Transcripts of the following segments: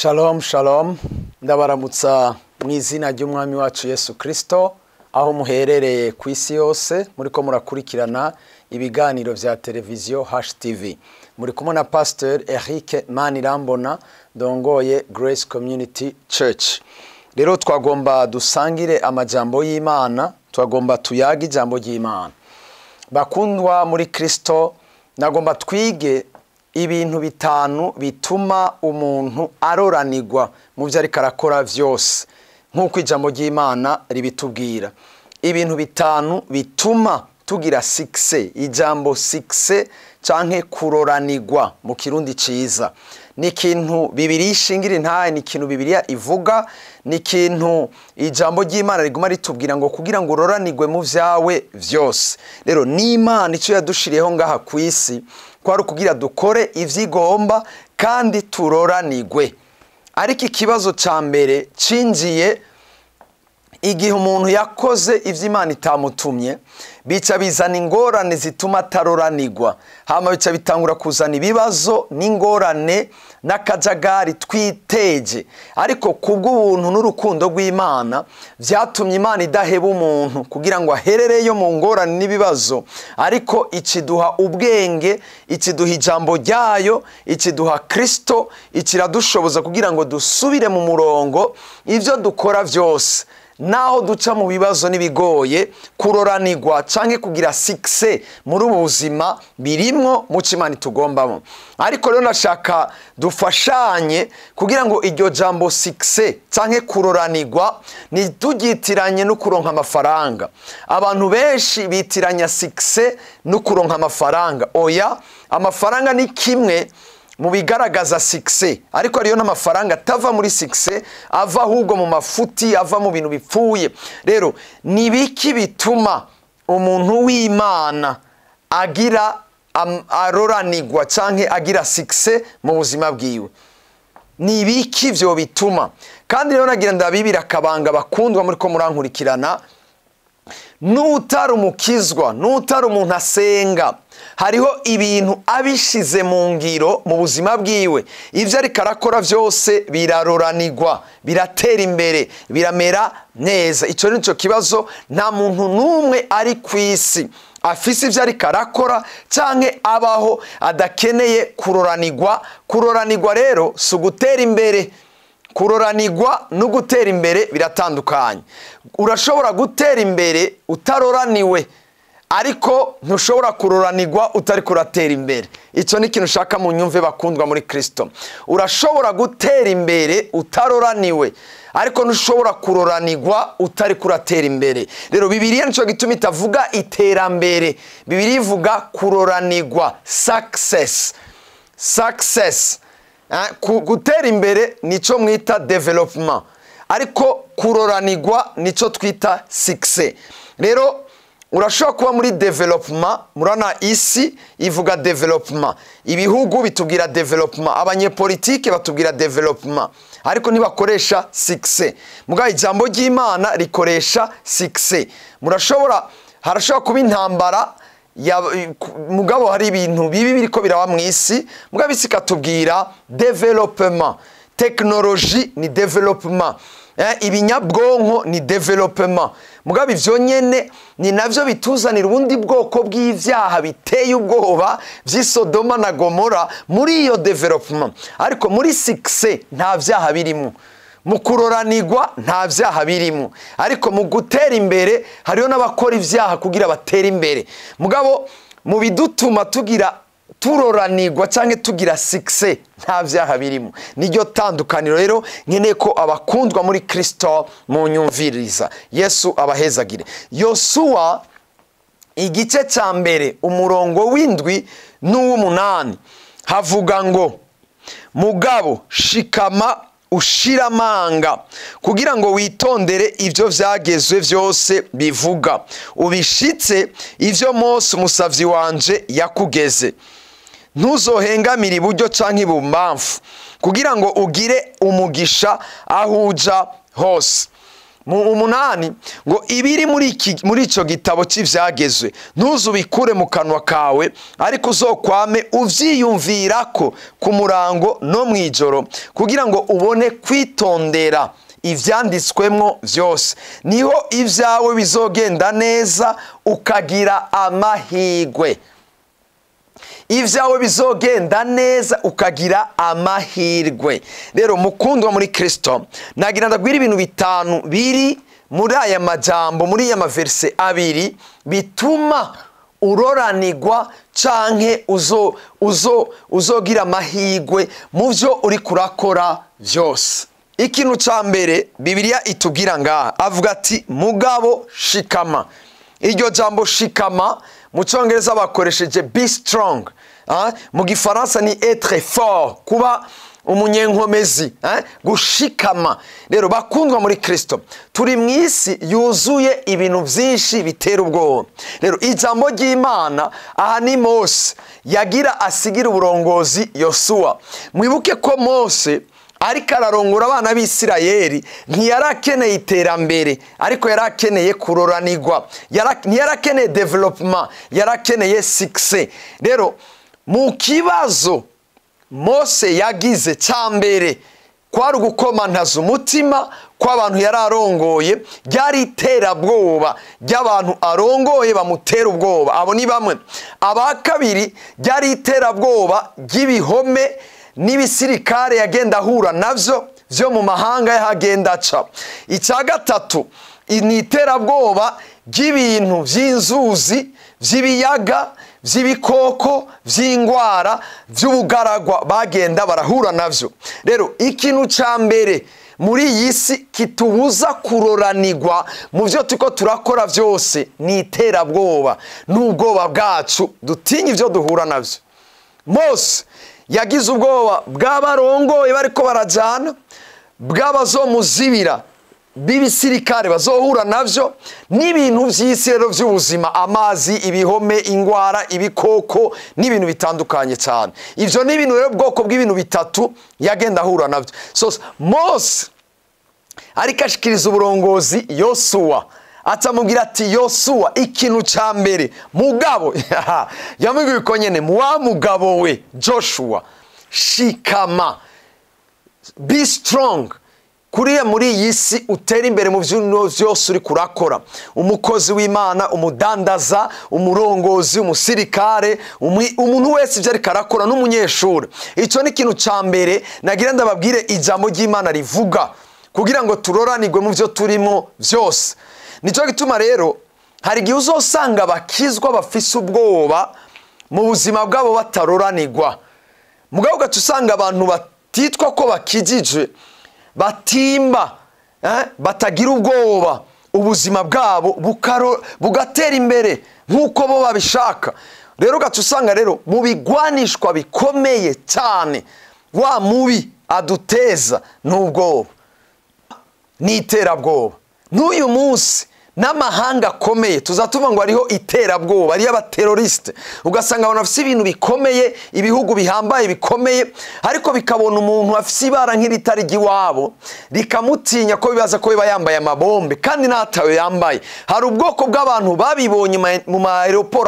shalom shalom ndabaramutsa mu izina ry'umwami wacu yesu Kristo aho muherereye ku isi yose muri ko murakurikirana ibiganiro bya televiziyo hashitivi muri kumwe na pasiteri erike manirambona dongoye grace community church rero twagomba dusangire amajyambo y'imana twagomba tuyage ijambo ry'imana bakundwa muri Kristo nagomba twige ibintu bitanu bituma umuntu aroranigwa mu byo ariko arakora byose nk'uko ijambo ry'imana ribitubwira ibintu bitanu bituma tugira sikise ijambo sikise cyangwa kuroranirwa mu kirundi cyiza ni ikintu bibiri ishingira intahe ni ikintu bibiriya ivuga ni ikintu ijambo ry'imana riguma ritubwira ngo kugira ngo uroranigwe mu byawe byose rero n'imana icyo yadushiriyeho ngaha ku isi kwari ukugira dukore ibyigomba kandi turoranigwe ariko ikibazo cya mbere cinjiye igihe umuntu yakoze ibyo imana itamutumye bica bizana ingorane zituma ataroranigwa hano bica bitangura kuzana ibibazo n'ingorane n'akajagari twiteje ariko kubw'ubuntu n'urukundo rw'imana byatumye imana idaheba umuntu kugira ngo aherereyo mu ngorane n'ibibazo ariko ikiduha ubwenge ikiduha ijambo ryayo ikiduha kirisito ikiradushoboza kugira ngo dusubire mu murongo ibyo dukora byose naho duca mu bibazo n'ibigoye kuroranirwa cyangwa kugira sikise muri ubu buzima birimo mu kimani tugombamo ariko rero nashaka dufashanye kugira ngo iryo jambo sikise cyangwa kuroranirwa ntitugitiranye no kuronka amafaranga abantu benshi bitiranya sikise no kuronka amafaranga oya amafaranga ni kimwe mu bigaragaza sikise ariko ariyo n'amafaranga atava muri sikise ava ahubwo mu mafuti ava mu bintu bipfuye rero ni biki bituma umuntu w'imana agira aroranigwa cyangwa agira sikise mu buzima bwiwe ni ibiki byo bituma kandi rero nagira ndabibira akabanga bakundwa muri ko murankurikirana n'utari umukizwa n'utari umuntu asenga hariho ibintu abishize mu ngiro mu buzima bwiwe ibyo ariko arakora byose biraroranigwa biratera imbere biramera neza icyo ni cyo kibazo nta muntu n'umwe ari ku isi afise ibyo ariko arakora cyangwa abaho adakeneye kuroranigwa kuroranigwa rero si ugutera imbere kuroranirwa no gutera imbere biratandukanye urashobora gutera imbere utaroraniwe ariko ntushobora kuroranirwa utari kuratera imbere icyo ni ikintu ushaka mu nyumve bakundwa muri kirisito urashobora gutera imbere utaroraniwe ariko ntushobora kuroranirwa utari kuratera imbere rero bibiriya nicyo gituma itavuga iterambere bibiri ivuga kuroranirwa sakisesi sakisesi Eh, gutera imbere nicyo mwita developuma ariko kuroranirwa nicyo twita sikise rero urashobora kuba muri developuma murana isi ivuga developuma ibihugu bitubwira developuma abanyepolitike batubwira developuma ariko ntibakoresha sikise mubwaho ijambo ry'imana rikoresha sikise murashobora harashobora kuba intambara mugabo hari ibintu bibi biri ko biraba mu isi mugabo isi ikatubwira developema tekinoloji ni developema eh, ibinyabwonko ni developema mugabo ibyo nyine ni nabyo bituzanira ubundi bwoko bw'ibyaha biteye ubwoba by'isodoma na gomora muri iyo developema ariko muri sikise nta byaha birimo mu kuroranigwa nta byaha birimo ariko mu gutera imbere hariho n'abakora ibyaha kugira batere imbere mugabo mu bidutuma tugira turoranigwa cyangwa tugira sikise nta byaha birimo niryo tandukaniro rero nkeneye ko abakundwa muri kirisito mu nyumviriza yesu abahezagire yosuwa igice cya mbere umurongo w'indwi n'uw'umunani havuga ngo mugabo shikama ushira amanga kugira ngo witondere ibyo byagezwe byose bivuga ubishitse ibyo mose umusabyi wanje yakugeze ntuzohengamire iburyo cyangwa ibubamfu kugira ngo ugire umugisha aho uja hose mu umunani ngo ibiri muri icyo gitabo cy'ibyagezwe ntuzubikure mu kanwa kawe ariko uzokwame ubyiyumvira ko ku murango no mu ijoro kugira ngo ubone kwitondera ibyanditswemo byose niho ibyawe bizogenda neza ukagira amahigwe. ibyawe bizogenda neza ukagira amahirwe rero mukundwa muri kirisito nagira ndagwire ibintu bitanu biri muri aya majyambo muri aya maverise abiri bituma uroranigwa canke uzo uzo uzogira amahirwe mu byo uri kurakora byose ikintu cya mbere bibiliya itubwira ngaha avuga ati mugabo shikama iryo jambo shikama mu cyongereza bakoresheje be strong ah, mu gifaransa ni etre fort kuba umunyenkomezi ah, gushikama rero bakundwa muri kirisito turi mu isi yuzuye ibintu byinshi bitera ubwoba rero ijambo ry'imana aha ni mose yagira asigira uburongozi yosuwa mwibuke ko mose ariko ararongora abana b'isirayeri ntiyari akeneye iterambere ariko yari akeneye kuroranirwa ntiyari akeneye developuma yari akeneye sikise rero mu kibazo mose yagize cya mbere kwari ugukomantaza umutima kw'abantu yari arongoye byari iterabwoba ry'abantu arongoye bamutera ubwoba abo ni bamwe aba kabiri byari iterabwoba ry'ibihome n'ibisirikare yagenda ahura nabyo byo mu mahanga yahagenda aca icya gatatu ni iterabwoba ry'ibintu by'inzuzi by'ibiyaga by'ibikoko by'indwara by'ubugaragwa bagenda barahura nabyo rero ikintu cya mbere muri iyi si kitubuza kuroranirwa mu byo tuko turakora byose ni iterabwoba n'ubwoba bwacu dutinya ibyo duhura nabyo mose yagize ubwoba bw'abarongoye bari ko barajyana bw'abazomuzibira b'ibisirikare bazohura nabyo n'ibintu by'isi rero by'ubuzima amazi ibihome indwara ibikoko n'ibintu bitandukanye cyane ibyo ni ibintu rero ubwoko bw'ibintu bitatu yagenda ahura nabyo mose ariko ashikiriza uburongozi yosuwa Atamubwira ati yosuwa ikintu cya mbere mugabo yamubwiye uko nyine wa mugabo we joshua shikama be strong kuriya muri iyi si utera imbere mu bintu byose uri kurakora umukozi w'imana umudandaza umurongozi umusirikare umuntu wese ibyo ariko arakora n'umunyeshuri icyo ni ikintu cya mbere nagira ndababwire ijambo ry'imana rivuga kugira ngo turoranirwe mu byo turimo byose nicyo gituma rero hari igihe uzasanga bakizwa bafise ubwoba mu buzima bwabo bataroranirwa mugabo ugaca usanga abantu batitwa ko bakigije batimba eh, batagira ubwoba ubuzima bwabo bugatera imbere nk'uko bo babishaka rero ugaca usanga rero mu bigwanishwa bikomeye cyane wa mubi aduteza n'ubwoba n'iterabwoba n'uyu munsi n'amahanga akomeye tuzatuma ngo ariho iterabwoba ariyo abaterorisite ugasanga abantu bafite ibintu bikomeye ibihugu bihambaye bikomeye ariko bikabona umuntu afite ibara nk'iritari iwabo rikamutinya ko bibaza ko biba yambaye amabombe kandi natawe yambaye hari ubwoko bw'abantu babibonye mu ma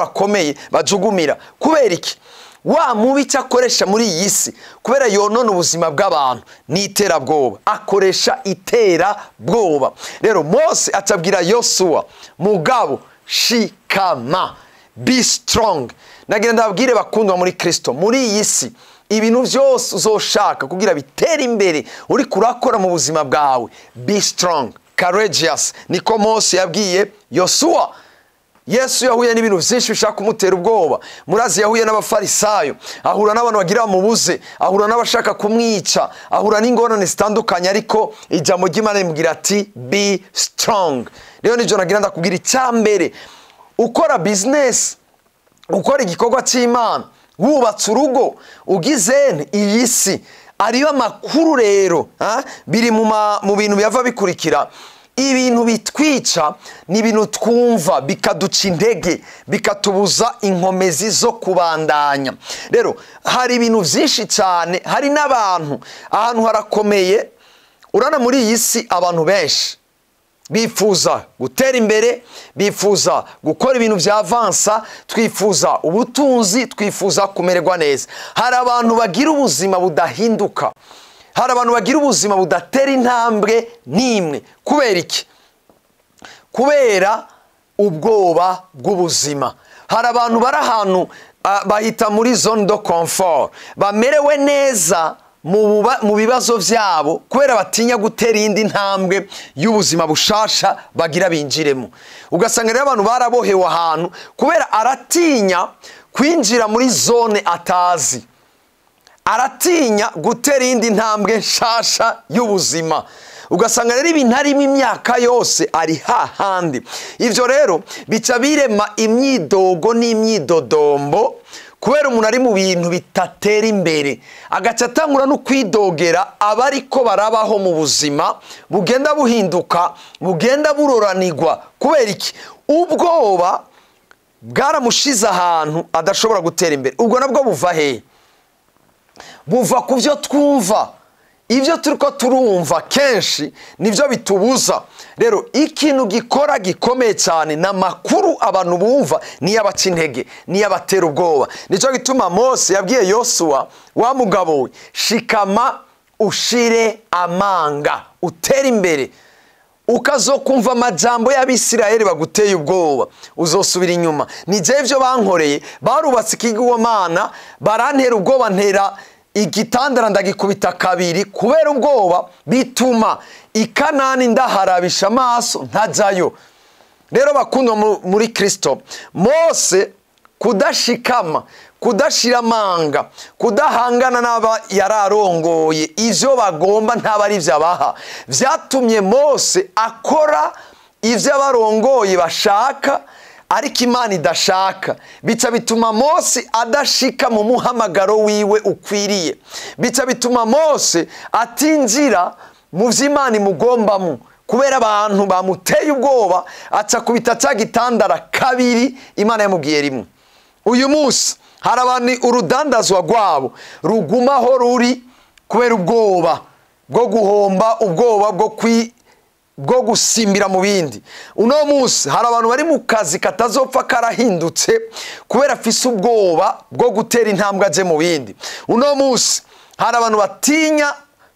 akomeye bajugumira kubera iki wa mubi icyo akoresha muri iyi si kubera yonona ubuzima bw'abantu ni iterabwoba akoresha iterabwoba rero mose atabwira yosuwa mugabo shikama be strong nagira ndababwire bakundwa muri kirisito muri iyi si ibintu byose uzoshaka kugira bitere imbere uri kurakora mu buzima bwawe be strong courageous niko mose yabwiye yosuwa yesu yahuye n'ibintu byinshi bishaka kumutera ubwoba murazi yahuye n'abafarisayo ahura n'abantu bagira bamubuze ahura n'abashaka kumwica ahura n'ingorane zitandukanye ariko ijya ijambo ry'imana rimubwira ati bi sitorongi rero nibyo nagira ndakubwira icyambere ukora bizinesi ukora igikorwa cy'imana wubatse urugo ugize iyi si ariyo makuru rero ah, biri mu bintu byava bikurikira ibintu bitwica ni ibintu twumva bikaduca intege bikatubuza inkomezi zo kubandanya rero hari ibintu byinshi cyane hari n'abantu ahantu harakomeye urana muri iyi si abantu benshi bifuza gutera imbere bifuza gukora ibintu bya avansa twifuza ubutunzi twifuza kumererwa neza hari abantu bagira ubuzima budahinduka hari abantu bagira ubuzima budatera intambwe n'imwe kubera iki kubera ubwoba bw'ubuzima hari abantu bari ahantu bahita muri zone do komfort bamerewe neza mu bibazo byabo kubera batinya gutera indi ntambwe y'ubuzima bushasha bagira binjiremo ugasanga rero abantu barabohewe ahantu kubera aratinya kwinjira muri zone atazi aratinya gutera indi ntambwe nshasha y'ubuzima ugasanga rero ibintu arimo imyaka yose ari hahandi ibyo rero bica birema imyidogo n'imyidodombo kubera umuntu ari mu bintu bitatera imbere agaca atangura no kwidogera aba ariko barabaho mu buzima bugenda buhinduka bugenda buroranirwa kubera iki ubwoba bwaramushize ahantu adashobora gutera imbere ubwo nabwo buva hehe buva ku byo twumva ibyo turi ko turumva kenshi nibyo bitubuza rero ikintu gikora gikomeye cyane ni amakuru abantu bumva niyo abaca intege niyo abatera ubwoba nicyo gituma Mose yabwiye yosuwa wa mugabo we shikama ushire amanga utere imbere ukazokumva amajyambere y'abisirayeri baguteye ubwoba uzosubira inyuma n'igihe ibyo bankoreye barubatse ikigomana barantera ubwoba ntera igitandara ndagikubita kabiri kubera ubwoba bituma ikanani ndaharabisha amaso ntajyayo rero bakundwa muri kirisito mose kudashikama kudashira amanga kudahangana n'aba yararongoye ibyo bagomba ntabwo ari ibyo abaha byatumye mose akora ibyo abarongoye bashaka ariko imana idashaka bica bituma mose adashika mu muhamagaro wiwe ukwiriye bica bituma mose atinjira mu by'imana imugombamo kubera abantu bamuteye ubwoba acakubita cya gitandara kabiri imana yamubwiye rimwe uyu munsi hari abantu urudandazwa rwabo rugumaho ruri kubera ubwoba bwo guhomba ubwoba bwo kwi bwo gusimbira mu bindi uno munsi hari abantu bari mu kazi katazopfa karahindutse kubera afise ubwoba bwo gutera intambwe ajye mu bindi uno munsi hari abantu batinya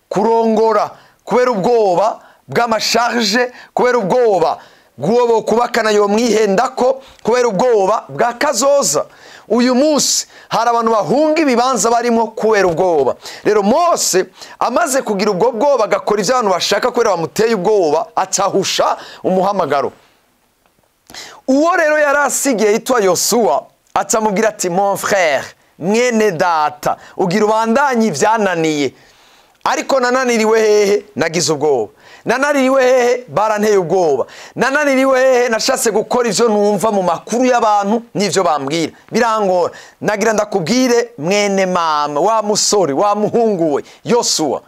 kurongora kubera ubwoba bw'amasharije kubera ubwoba bw'uwo kubakana yo mwihenda ko kubera ubwoba bwa kazoza uyu munsi hari abantu bahunga ibibanza barimo kubera ubwoba rero mose amaze kugira ubwo bwoba agakora ibyo abantu bashaka kubera bamuteye ubwoba atahusha umuhamagaro uwo rero yari asigaye yitwa yosuwa atamubwira ati mon frere mwene data ugira ubandanye ibyananiye ariko nananiriwe hehe nagize ubwoba nananiriwe hehe baranteye ubwoba nananiriwe hehe nashatse gukora ibyo numva mu makuru y'abantu n'ibyo bambwira birangora nagira ndakubwire mwene mama wa musore wa muhungu we yosuwa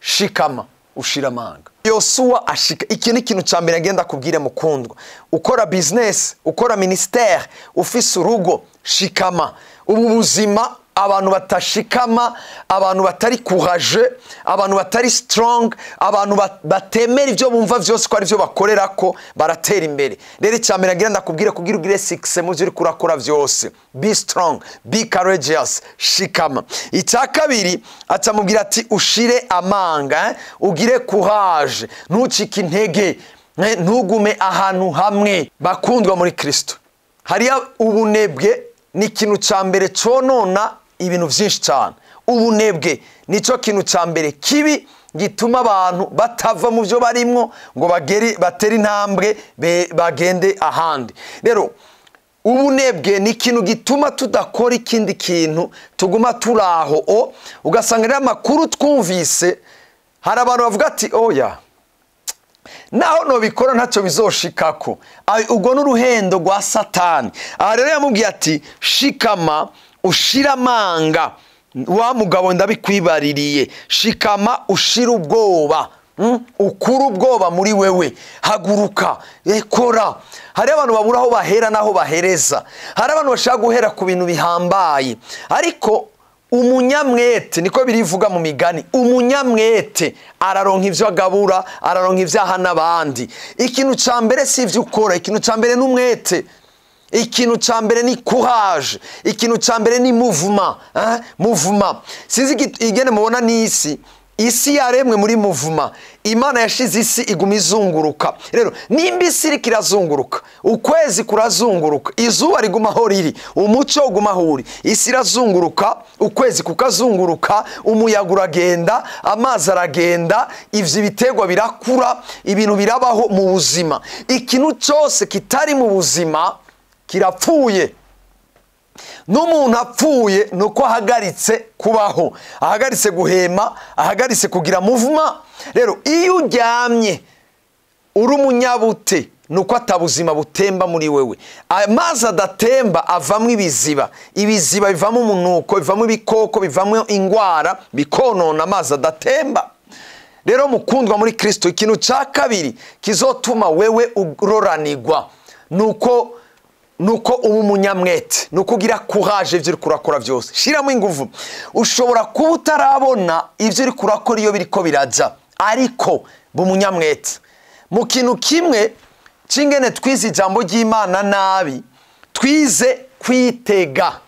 shikama ushira amanga yosuwa ashika iki ni ikintu cya mbere ngenda kubwire mukundwa ukora bizinesi ukora minisiteri ufise urugo shikama ubu buzima abantu batashikama abantu batari kuhaje abantu batari sitorongi abantu batemera ibyo bumva byose ko ari byo bakorera ko baratera imbere rero icya mbere nagira ndakubwire kugira ugire sikise mu byo uri kurakora byose be strong be courageous shikama icya kabiri atamubwira ati ushire amanga eh? ugire kuhaje ntucike intege eh? ntugume ahantu hamwe bakundwa muri kirisito hariya ubunebwe ni ikintu cya mbere cyonona ibintu byinshi cyane ubunebwe nicyo kintu cya mbere kibi gituma abantu batava mu byo barimo ngo batere intambwe bagende ahandi rero ubunebwe ni ikintu gituma tudakora ikindi kintu tuguma turi aho o ugasanga rero amakuru twumvise hari abantu bavuga ati oya naho nubikora ntacyo bizoshikako ubwo ni uruhendo rwa satani aha rero yamubwiye ati shikama ushira amanga wa mugabo ndabikwibaririye shikama ushira ubwoba hmm? ukura ubwoba muri wewe haguruka e, kora hari abantu babura aho bahera n'aho bahereza hari abantu bashaka guhera ku bintu bihambaye ariko umunyamwete niko birivuga mu migani umunyamwete araronka ibyo agabura araronka ibyaha n'abandi ikintu cya mbere si ibyo ukora ikintu cya mbere n'umwete ikintu cya mbere ni courage ikintu cya mbere ni muvuma muvuma sinzi igene mubona n’isi, isi yaremwe muri muvuma imana yashize isi iguma izunguruka rero nimba isi iri kirazunguruka ukwezi kurazunguruka izuba riguma aho riri umuco uguma aho uri isi irazunguruka ukwezi kukazunguruka umuyaga uragenda amazi aragenda ibyo ibiterwa birakura ibintu birabaho mu buzima ikintu cyose kitari mu buzima kirapfuye n'umuntu apfuye ni uko ahagaritse kubaho ahagaritse guhema ahagaritse kugira muvuma rero iyo uryamye uri umunyabute ni uko atabuzima butemba muri wewe amazi adatemba avamo ibiziba ibiziba bivamo umunuko bivamo ibikoko bivamo indwara bikonona amazi adatemba rero mukundwa muri kirisito ikintu cya kabiri kizotuma wewe uroranirwa ni uko nuko uba umunyamwete nuko ugira kuraje ibyo uri kurakora byose shyiramo ingufu ushobora kuba utarabona ibyo uri kurakora iyo biri ko birajya ariko ba umunyamwete mu kintu kimwe cy'ingene twize ijambo ry'imana nabi twize kwitega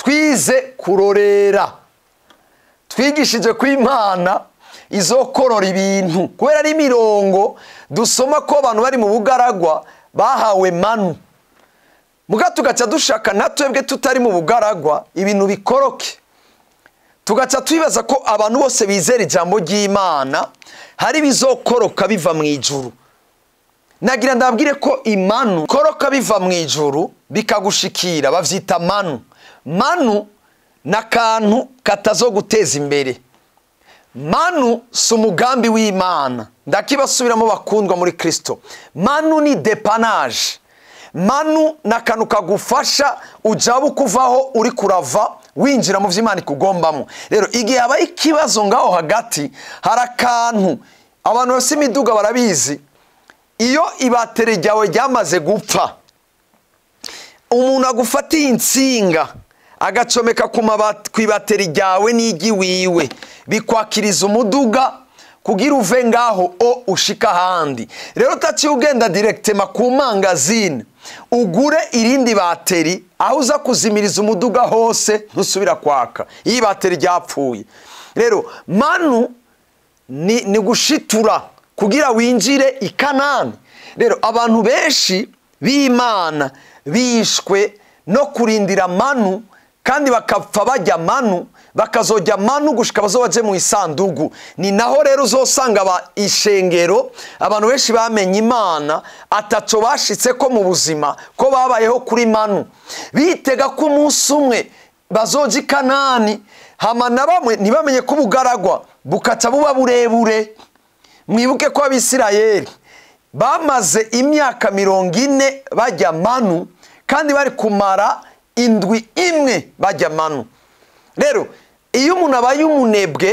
twize kurorera twigishije ko imana korora ibintu kubera ari imirongo dusoma ko abantu bari mu bugaragwa bahawe manu muga tugaca dushaka na twebwe tutari mu bugaragwa ibintu bikoroke tugaca twibaza ko abantu bose bizera ijambo ry'imana hari ibizokoroka biva mu ijuru nagira ndabwire ko imanu koroka biva mu ijuru bikagushikira babyita manu manu ni akantu katazoguteza imbere manu si umugambi w'imana ndakibasubiramo bakundwa muri kirisito manu ni depanaje manu ni akantu kagufasha ujya bukuvaho uri kurava winjira mu by'imana ikugombamo rero igihe habaye ikibazo ngaho hagati hari akantu abantu bose imiduga barabizi iyo ibateri ryawe ryamaze gupfa umuntu agufatiye insinga agacomeka ku ibateri ryawe n'iry'iwiwe bikwakiriza umuduga kugira uve ngaho o ushika ahandi rero utaciye ugenda direkitema ku mangazine ugure irindi bateri aho uza kuzimiriza umuduga hose ntusubira kwaka iyi bateri ryapfuye rero manu ni gushitura kugira winjire i kanani rero abantu benshi b'imana bishwe no kurindira manu kandi bakapfa bajya manu bakazojya manu gushika bazobaje mu isandugu ni naho rero uzosanga ba ishengero abantu benshi bamenye imana atatu bashitse ko mu buzima ko babayeho kuri manu bitega ko umunsi umwe bazoja i kanani hama na bamwe ntibamenye ko ubugaragwa bukata buba burebure mwibuke ko abisirayeli bamaze imyaka mirongo ine bajya manu kandi bari kumara indwi imwe bajya manu rero iyo umuntu abaye umunebwe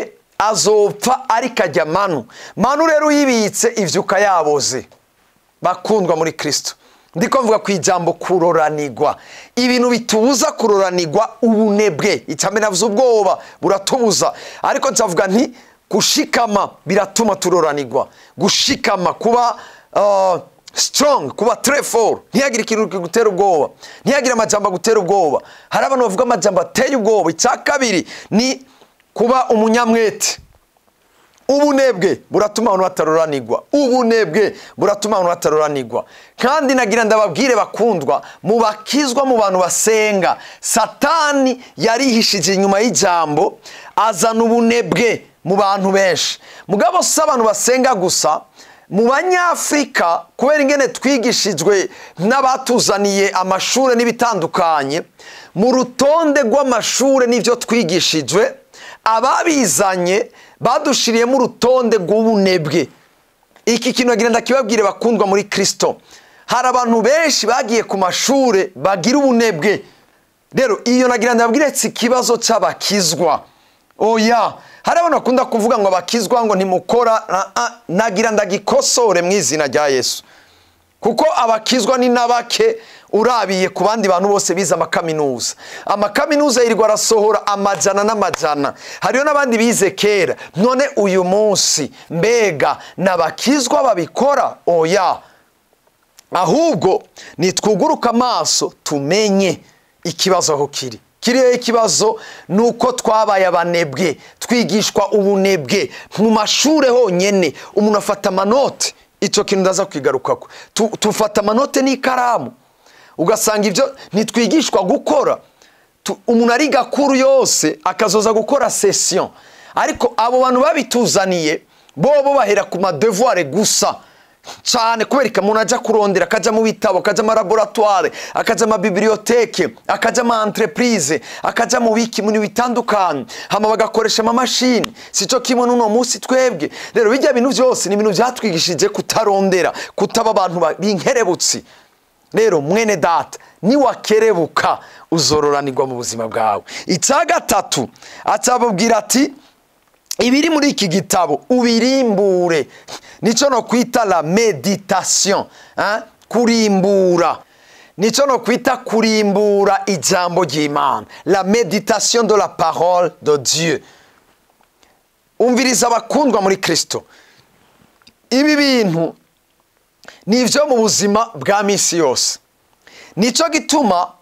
azopfa ariko ajya manu manu rero uyibitse ibyuka yaboze bakundwa muri kirisito ndiko mvuga ku ijambo kuroranigwa ibintu bitubuza kuroranigwa ubunebwe icyamenavuze ubwoba buratubuza ariko nzavuga nti gushikama biratuma turoranigwa gushikama kuba ah, sitorongi kuba tereforo ntihagire ikintu kigutera ubwoba ntihagire amajyamba gutera ubwoba hari abantu bavuga amajyamba ateye ubwoba icya kabiri ni kuba umunyamwete ubunebwe buratuma abantu bataruranirwa ubunebwe buratuma abantu bataruranirwa kandi nagira ndababwire bakundwa mubakizwa mu bantu basenga satani yarihishije inyuma y'ijambo azana ubunebwe mu bantu benshi mugabo si abantu basenga gusa mu banyafurika kubera ingene twigishijwe n'abatuzaniye amashuri n'ibitandukanye mu rutonde rw'amashuri n'ibyo twigishijwe ababizanye badushiriyemo urutonde rw'ubunebwe iki kintu bagenda kibabwire bakundwa muri kirisito hari abantu benshi bagiye ku mashuri bagira ubunebwe rero iyo nagira ngo ikibazo cy'abakizwa oya hari abantu bakunda kuvuga ngo bakizwa ngo ntimukora nagira ndagikosore mu izina rya yesu kuko abakizwa ni na bake urabiye ku bandi bantu bose bize amakaminuza amakaminuza yirirwa arasohora amajana n'amajana hariyo n'abandi bize kera none uyu munsi mbega n'abakizwa babikora oya ahubwo nitwuguruka amaso tumenye ikibazo aho kiri kiriya ikibazo ni uko twabaye abanebwe twigishwa ubunebwe mu mashuri honyine umuntu afata amanote icyo kintu ndaza kwigaruka tufata amanote n'ikaramu ugasanga ibyo ntitwigishwa gukora umuntu ari gakuru yose akazoza gukora sesiyo ariko abo bantu babituzaniye bo bahera ku madevuware gusa cyane kubera ikamuntu ajya kurondera akajya mu bitabo akajya mu laboratwari akajya mu bibiriyoteke akajya mu entreprise akajya mu biki mu bitandukanye hano bagakoresha amamashini si cyo kimwe n'uno munsi twebwe rero bijya bintu byose ni ibintu byatwigishije kutarondera kutaba abantu b'inkerebutsi rero mwene data niwakerebuka uzororanirwa mu buzima bwawe icya gatatu atababwira ati ibiri muri iki gitabo ubirimbure nicono kwita la meditation hein? Eh? kurimbura nicono kwita kurimbura ijambo ry'imana la meditazione della parola di de dieu umviriza abakundwa muri kirisito ibi bintu ni ibyo mu buzima bwa minsi yose nicyo gituma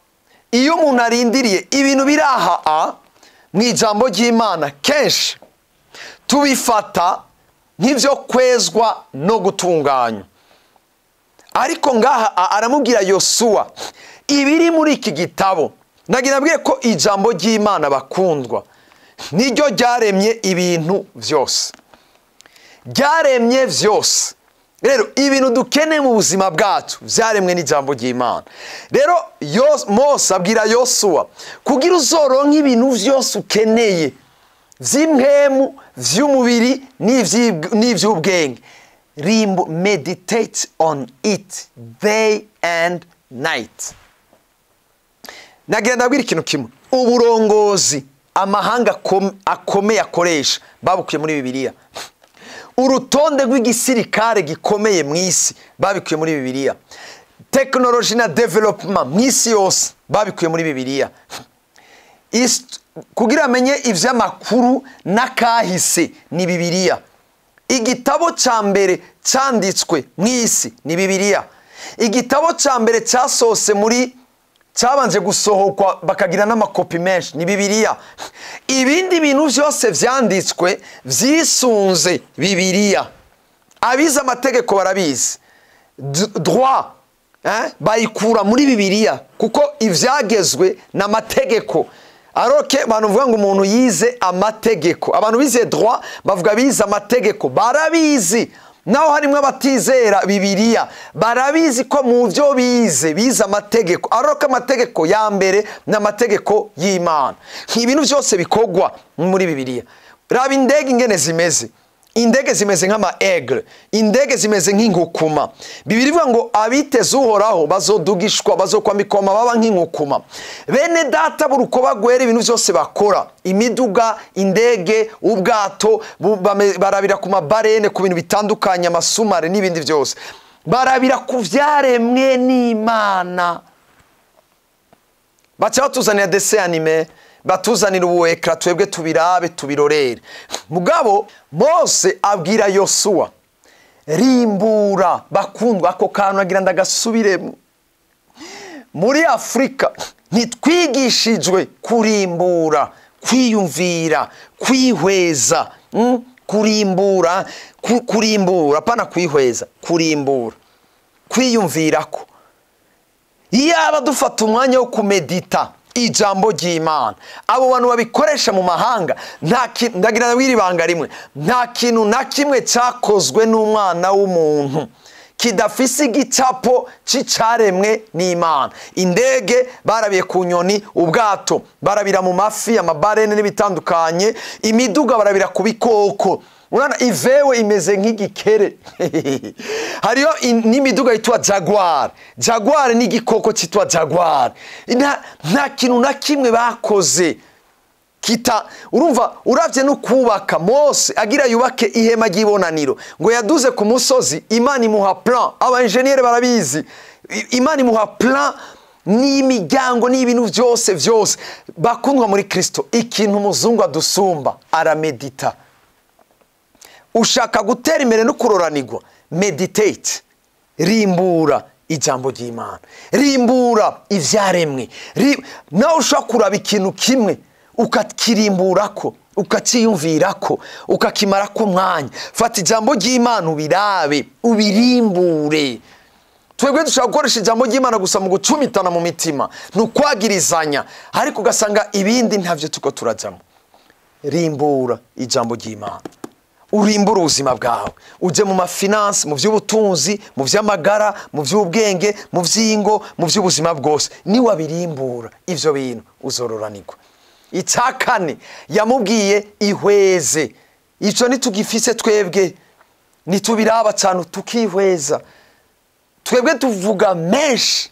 iyo umuntu arindiriye ibintu biri aha mu ijambo kenshi tubifata nk'ibyo kwezwa no gutunganywa ariko ngaha aramubwira yosuwa ibiri muri iki gitabo nabwiye ko ijambo ry'imana bakundwa niryo ryaremye ibintu byose ryaremye byose rero ibintu dukeneye mu buzima bwacu byaremwe n'ijambo ry'imana rero mose abwira yosuwa kugira uzoro nk’ibintu byose ukeneye by'impemu z’umubiri n'iby'ubwenge rimbo meditate on it day and night nagenda ndabwira ikintu kimwe uburongozi amahanga akomeye akoresha babukuye muri bibiliya urutonde rw'igisirikare gikomeye mu isi babikuye muri bibiliya tekinoloji na developuma mu isi yose babikuye muri bibiliya kugira amenye iby'amakuru n'akahise ni bibiriya igitabo cya mbere cyanditswe mu isi ni bibiriya igitabo cya mbere cyasohotse muri cyabanje gusohokwa bakagira n'amakopi menshi ni bibiriya ibindi bintu byose byanditswe byisunze bibiriya abize amategeko barabizi droit bayikura muri bibiriya kuko ibyagezwe n’amategeko, aroke abantu uvuga ngo umuntu yize amategeko abantu bize droit bavuga bize amategeko barabizi naho harimo abatizera bibiriya barabizi ko mu byo bize bize amategeko aroke amategeko ya mbere n’amategeko y'imana ibintu byose bikogwa muri bibiriya raba indege ingene zimeze indege zimeze nk'ama egre indege zimeze nk’ingukuma bibiri bivuga ngo abiteze uhoraho bazodugishwa bazokwamikoma baba nk'inkukuma bene data burukoba uko ibintu byose bakora imiduga indege ubwato barabira ku mabarene ku bintu bitandukanye amasumare n'ibindi byose barabira ku byaremwe n'imana baca batuzanira desi anime batuzanira ubu twebwe tubirabe tubirorere mugabo bose abwira yosuwa rimbura bakundwa ako kantu agira ngo agasubiremo muri afurika ntitwigishijwe kurimbura kwiyumvira kwihweza hmm? kurimbura kurimbura pana kwihweza kurimbura kwiyumvira ko iyaba dufata umwanya wo kumedita ijambo ry'imana abo bantu babikoresha mu mahanga ndagira na banga rimwe nta kintu na kimwe cyakozwe n'umwana w'umuntu kidafise igicapo cy'icaremwe n'imana indege barabiye ku nyoni ubwato barabira mu mafi amabarene n'ibitandukanye imiduga barabira ku bikoko urabona ivewe imeze nk'igikere hariyo n'imiduga yitwa jagwari jagwari n’igikoko igikoko cyitwa jagwari nta kintu na kimwe bakoze kita urumva urabye no kubaka mose agira yubake ihema ry'ibonaniro ngo yaduze ku musozi imana imuha plan aba enjeniyeri barabizi imana imuha plan n'imiryango n'ibintu byose byose bakundwa muri kirisito ikintu umuzungu adusumba aramedita ushaka gutera imbere no kuroranirwa meditate rimbura ijambo ry'imana rimbura ibyaremwe nawe ushobora kuraba ikintu kimwe ukakirimbura ko ukakiyumvira ko ukakimara ko mwanya fata ijambo ry'imana ubirabe ubirimbure twebwe dushobora gukoresha ijambo ry'imana gusa mu gucumitana mu mitima ni ukwagirizanya ariko ugasanga ibindi ntabyo tuko turajyamo rimbura ijambo ry'imana urimbura ubuzima bwawe ujye mu mafinansi mu by'ubutunzi mu by'amagara mu by'ubwenge mu by'ingo mu by'ubuzima bwose niwabirimbura ibyo bintu uzoruranirwa icya kane yamubwiye ihweze icyo ntitugifise twebwe ntitubiraba cyane tukihweza twebwe tuvuga menshi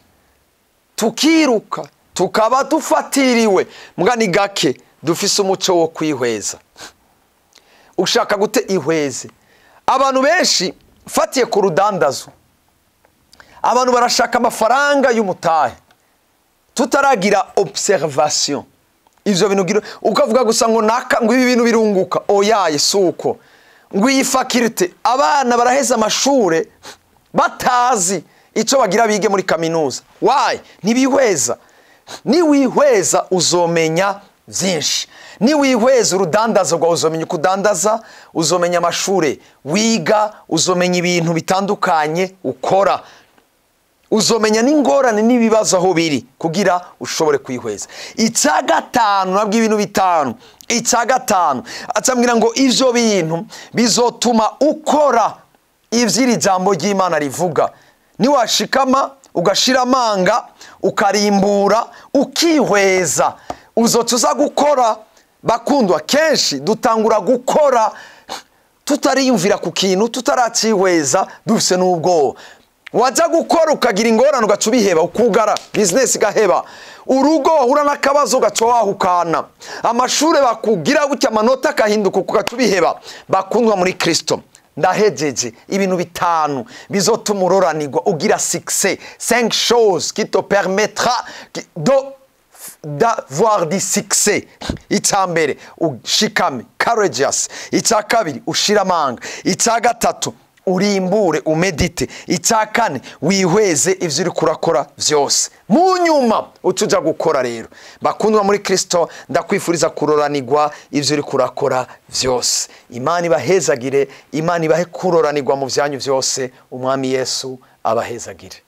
tukiruka tukaba dufatiriwe mbwa ni gake dufise umuco wo kwihweza ushaka gute ihweze abantu benshi fatiye ku rudandazo abantu barashaka amafaranga y'umutahe tutaragira observation ibyo bintu ukavuga gusa ngo naka ngo ibi bintu birunguka oyaye si uko ngo iyi fakirite abana baraheza amashuri batazi icyo bagira bige muri kaminuza wayi ntibihweza niwihweza uzomenya byinshi niwihweza urudandazo rwawe uzomenya uko udandaza uzomenya amashuri wiga uzomenya ibintu bitandukanye ukora uzomenya n'ingorane n'ibibazo aho biri kugira ushobore kwihweza icya gatanu nabwo ibintu bitanu icya gatanu atambwira ngo ibyo bintu bizotuma ukora iby'iri jambo ry'imana rivuga niwashikama ugashira amanga ukarimbura ukihweza uzo tuza gukora bakundwa kenshi dutangura gukora tutariyumvira ku kintu tutaracyihweza dufite n'ubwoba wajya gukora ukagira ingorane ugaca ubiheba ukugara bizinesi igaheba urugo wahura n'akabazo ugaca wahukana amashuri bakugira gutya amanota agahinduka ugaca ubiheba bakundwa muri kirisito ndahejeje ibintu bitanu bizotuma uroranirwa ugira sikise senke shozi kito perimetara do d'avoir du succès icya mbere ushikame courageous icya kabiri ushira amanga icya gatatu urimbure umedite icya kane wihweze ibyo uri kurakora byose mu nyuma utujya gukora rero bakundwa muri kirisito ndakwifuriza kuroranigwa ibyo uri kurakora byose imana ibahezagire imana ibahe kuroranigwa mu byanyu byose umwami yesu abahezagire